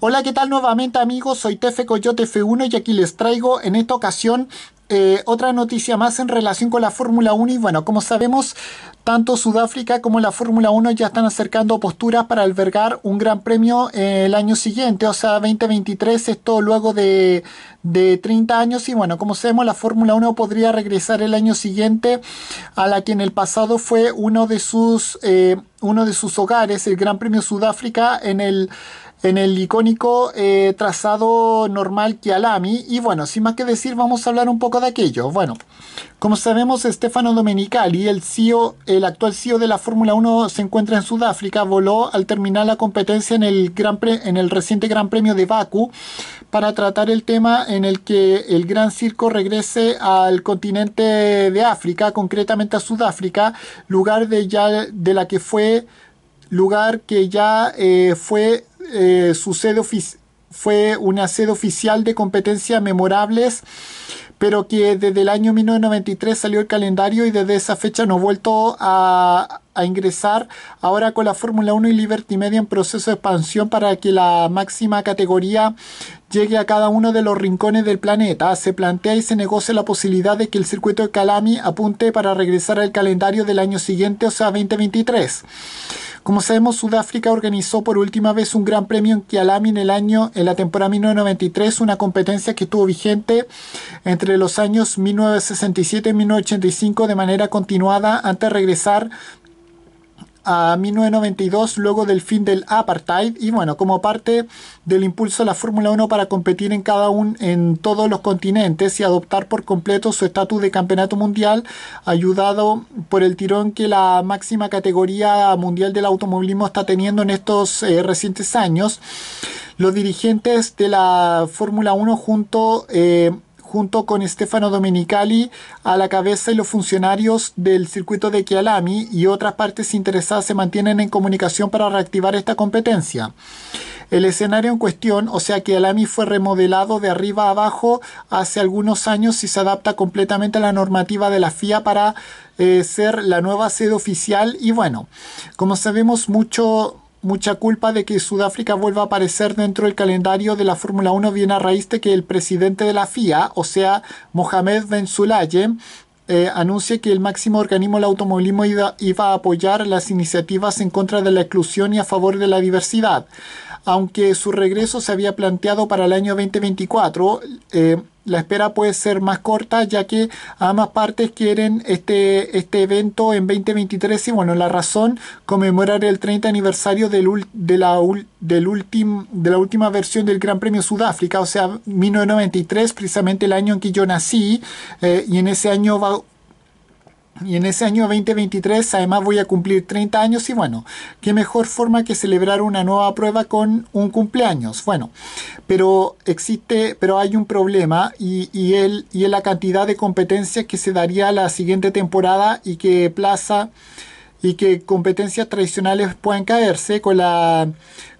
Hola, ¿qué tal nuevamente amigos? Soy Tefe Coyote F1 y aquí les traigo en esta ocasión eh, otra noticia más en relación con la Fórmula 1 y bueno, como sabemos, tanto Sudáfrica como la Fórmula 1 ya están acercando posturas para albergar un gran premio eh, el año siguiente, o sea, 2023, esto luego de, 30 años y bueno, como sabemos, la Fórmula 1 podría regresar el año siguiente a la que en el pasado fue uno de sus... Eh, uno de sus hogares, el Gran Premio Sudáfrica, en el, en el icónico eh, trazado normal Kialami. Y bueno, sin más que decir, vamos a hablar un poco de aquello. Bueno, como sabemos, Stefano Domenicali, el, e el actual CEO de la Fórmula 1, se encuentra en Sudáfrica, voló al terminar la competencia en el, gran en el reciente Gran Premio de Baku para tratar el tema en el que el Gran Circo regrese al continente de África, concretamente a Sudáfrica, lugar de, ya, de la que fue lugar que ya eh, fue eh, su sede fue una sede oficial de competencia memorables pero que desde el año 1993 salió el calendario y desde esa fecha no ha vuelto a, a ingresar ahora con la Fórmula 1 y Liberty Media en proceso de expansión para que la máxima categoría llegue a cada uno de los rincones del planeta. Se plantea y se negocia la posibilidad de que el circuito de Calami apunte para regresar al calendario del año siguiente, o sea, 2023. Como sabemos, Sudáfrica organizó por última vez un gran premio en Kialami en el año, en la temporada 1993, una competencia que estuvo vigente entre los años 1967 y 1985 de manera continuada antes de regresar a 1992 luego del fin del apartheid y bueno, como parte del impulso de la Fórmula 1 para competir en cada uno en todos los continentes y adoptar por completo su estatus de campeonato mundial, ayudado por el tirón que la máxima categoría mundial del automovilismo está teniendo en estos eh, recientes años, los dirigentes de la Fórmula 1 junto eh, junto con Stefano Domenicali a la cabeza y los funcionarios del circuito de Kialami y otras partes interesadas se mantienen en comunicación para reactivar esta competencia. El escenario en cuestión, o sea que fue remodelado de arriba a abajo hace algunos años y se adapta completamente a la normativa de la FIA para eh, ser la nueva sede oficial. Y bueno, como sabemos mucho, mucha culpa de que Sudáfrica vuelva a aparecer dentro del calendario de la Fórmula 1 viene a raíz de que el presidente de la FIA, o sea, Mohamed Ben Sulaye, eh, anuncie que el máximo organismo del automovilismo iba, a apoyar las iniciativas en contra de la exclusión y a favor de la diversidad. Aunque su regreso se había planteado para el año 2024, la espera puede ser más corta ya que ambas partes quieren este, este evento en 2023 y bueno, la razón conmemorar el 30 aniversario del, de, la, del de la última versión del Gran Premio Sudáfrica, o sea, 1993, precisamente el año en que yo nací eh, y en ese año va... Y en ese año 2023 además voy a cumplir 30 años y bueno, qué mejor forma que celebrar una nueva prueba con un cumpleaños. Bueno, pero existe, pero hay un problema y, y, el, y la cantidad de competencias que se daría la siguiente temporada y que Plaza y que competencias tradicionales pueden caerse con la,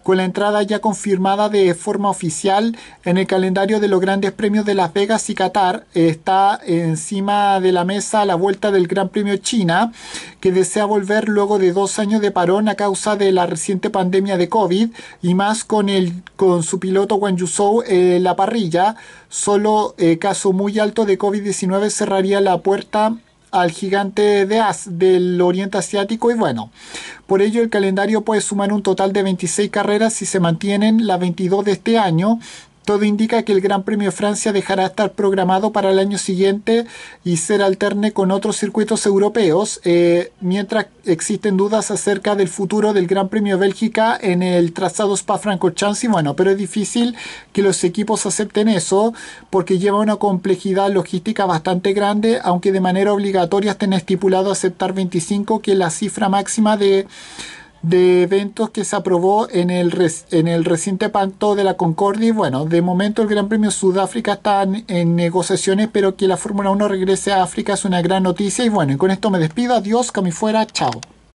con la entrada ya confirmada de forma oficial en el calendario de los grandes premios de Las Vegas y Qatar. Está encima de la mesa la vuelta del Gran Premio China, que desea volver luego de dos años de parón a causa de la reciente pandemia de COVID y más con, el, con su piloto Wang Yuzhou en la parrilla. Solo eh, caso muy alto de COVID-19 cerraría la puerta al gigante de As del Oriente Asiático y bueno, por ello el calendario puede sumar un total de 26 carreras si se mantienen las 22 de este año todo indica que el Gran Premio de Francia dejará de estar programado para el año siguiente y ser alterne con otros circuitos europeos, eh, mientras existen dudas acerca del futuro del Gran Premio de Bélgica en el trazado Spa-Francorchamps. Y bueno, pero es difícil que los equipos acepten eso porque lleva una complejidad logística bastante grande, aunque de manera obligatoria estén estipulado aceptar 25, que es la cifra máxima de de eventos que se aprobó en el, en el reciente panto de la Concordia. Y bueno, de momento el Gran Premio Sudáfrica está en, negociaciones, pero que la Fórmula 1 regrese a África es una gran noticia. Y bueno, y con esto me despido. Adiós, que fuera. Chao.